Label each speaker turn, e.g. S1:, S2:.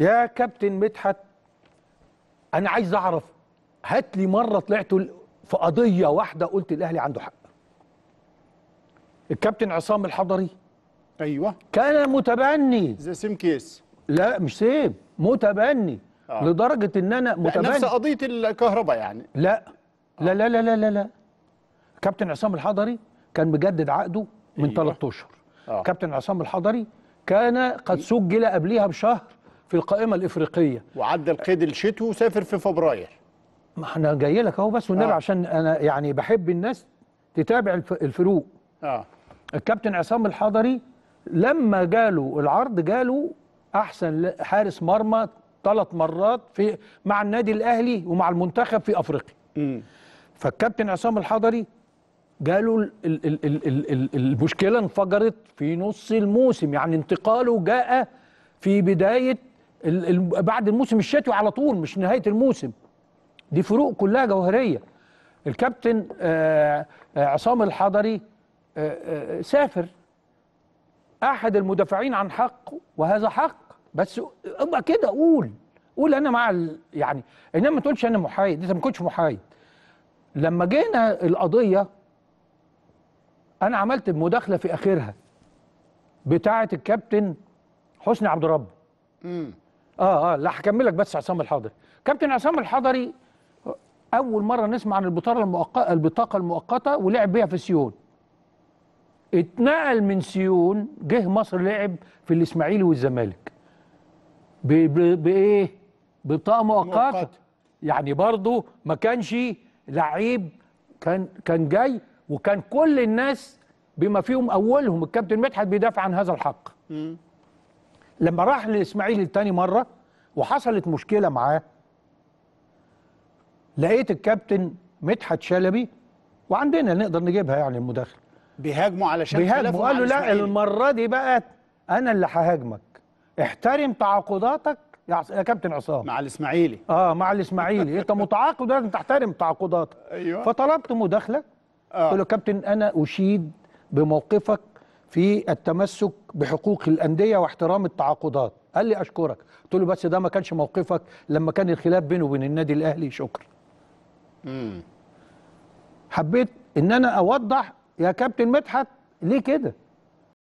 S1: يا كابتن مدحت انا عايز اعرف هات لي مره طلعت في قضيه واحده قلت الاهلي عنده حق الكابتن عصام الحضري ايوه كان متبني زي سيم كيس لا مش سيم متبني آه. لدرجه ان انا متبني نفس قضيه الكهرباء يعني لا آه. لا لا لا لا لا, لا. كابتن عصام الحضري كان مجدد عقده من أيوة. اشهر آه. كابتن عصام الحضري كان قد سجل قبلها بشهر في القائمه الافريقيه وعدى القيد الشتوي وسافر في فبراير ما احنا جاي لك اهو بس والنبي آه. عشان انا يعني بحب الناس تتابع الفروق اه الكابتن عصام الحضري لما جاله العرض جاله احسن حارس مرمى ثلاث مرات في مع النادي الاهلي ومع المنتخب في افريقيا فالكابتن عصام الحضري جاله الـ الـ الـ الـ الـ الـ المشكله انفجرت في نص الموسم يعني انتقاله جاء في بدايه بعد الموسم الشتوي على طول مش نهايه الموسم دي فروق كلها جوهريه الكابتن آه، آه، عصام الحضري آه، سافر احد المدافعين عن حق وهذا حق بس ابقى كده قول قول انا مع ال... يعني انما ما تقولش انا محايد انت ما كنتش محايد لما جينا القضيه انا عملت مداخله في اخرها بتاعه الكابتن حسني عبد ربه اه اه لا هكمل لك بس عصام الحضري كابتن عصام الحضري اول مره نسمع عن البطاقه المؤقته البطاقه المؤقته ولعب بيها في سيون اتنقل من سيون جه مصر لعب في الاسماعيلي والزمالك بايه بطاقه مؤقته مؤقت. يعني برضه ما كانش لعيب كان كان جاي وكان كل الناس بما فيهم اولهم الكابتن مدحت بيدافع عن هذا الحق م. لما راح للاسماعيلي تاني مره وحصلت مشكله معاه لقيت الكابتن مدحت شلبي وعندنا نقدر نجيبها يعني المداخل بيهاجموا علشان بيهاجموا له لا المره دي بقى انا اللي ههاجمك احترم تعاقداتك يا كابتن عصام مع الاسماعيلي اه مع الاسماعيلي انت متعاقد لازم تحترم تعاقداتك ايوه فطلبت مداخله آه. قلت له كابتن انا اشيد بموقفك في التمسك بحقوق الانديه واحترام التعاقدات قال لي اشكرك قلت له بس ده ما كانش موقفك لما كان الخلاف بينه وبين النادي الاهلي شكرا مم. حبيت ان انا اوضح يا كابتن مدحت ليه كده